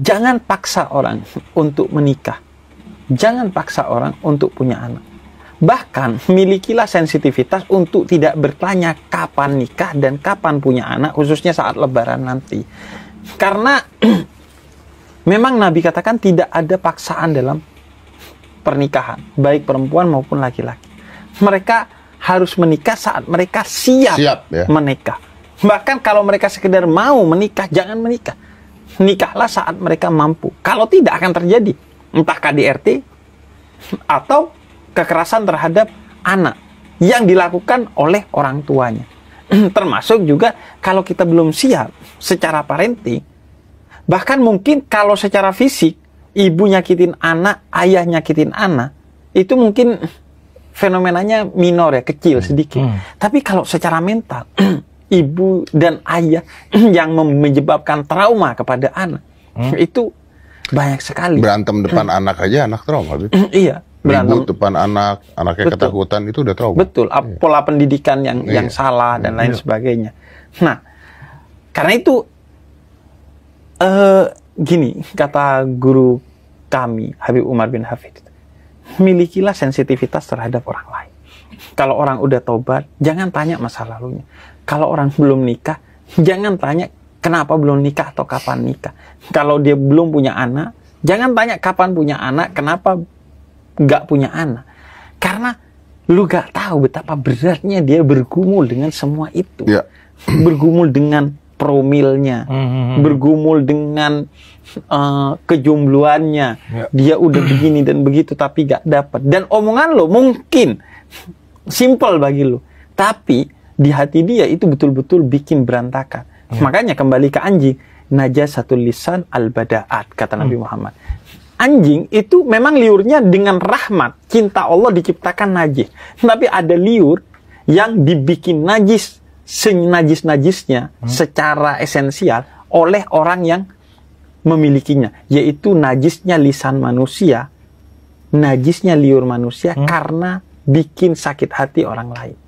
Jangan paksa orang untuk menikah. Jangan paksa orang untuk punya anak. Bahkan, milikilah sensitivitas untuk tidak bertanya kapan nikah dan kapan punya anak, khususnya saat lebaran nanti. Karena memang Nabi katakan tidak ada paksaan dalam pernikahan, baik perempuan maupun laki-laki. Mereka harus menikah saat mereka siap, siap ya. menikah. Bahkan kalau mereka sekedar mau menikah, jangan menikah nikahlah saat mereka mampu. Kalau tidak akan terjadi entah KDRT atau kekerasan terhadap anak yang dilakukan oleh orang tuanya. Termasuk juga kalau kita belum siap secara parenting, bahkan mungkin kalau secara fisik ibu nyakitin anak, ayah nyakitin anak, itu mungkin fenomenanya minor ya, kecil hmm. sedikit. Hmm. Tapi kalau secara mental ibu dan ayah yang menyebabkan trauma kepada anak hmm? itu banyak sekali. Berantem depan hmm. anak aja anak trauma. iya. Berantem Ribut depan anak, anaknya Betul. ketakutan itu udah trauma. Betul. Iya. Pola pendidikan yang iya. yang salah dan iya. lain sebagainya. Nah, karena itu uh, gini kata guru kami Habib Umar bin Hafid, milikilah sensitivitas terhadap orang lain. Kalau orang udah tobat, jangan tanya masa lalunya kalau orang belum nikah, jangan tanya kenapa belum nikah atau kapan nikah. Kalau dia belum punya anak, jangan tanya kapan punya anak, kenapa nggak punya anak. Karena lu gak tahu betapa beratnya dia bergumul dengan semua itu. Ya. Bergumul dengan promilnya, mm-hmm. bergumul dengan uh, kejombloannya. Ya. Dia udah begini dan begitu tapi gak dapat. Dan omongan lo mungkin simple bagi lo, tapi di hati dia itu betul-betul bikin berantakan. Ya. Makanya kembali ke anjing, satu lisan al-bada'at kata Nabi hmm. Muhammad. Anjing itu memang liurnya dengan rahmat, cinta Allah diciptakan najis. Tapi ada liur yang dibikin najis senajis-najisnya hmm. secara esensial oleh orang yang memilikinya, yaitu najisnya lisan manusia, najisnya liur manusia hmm. karena bikin sakit hati orang lain.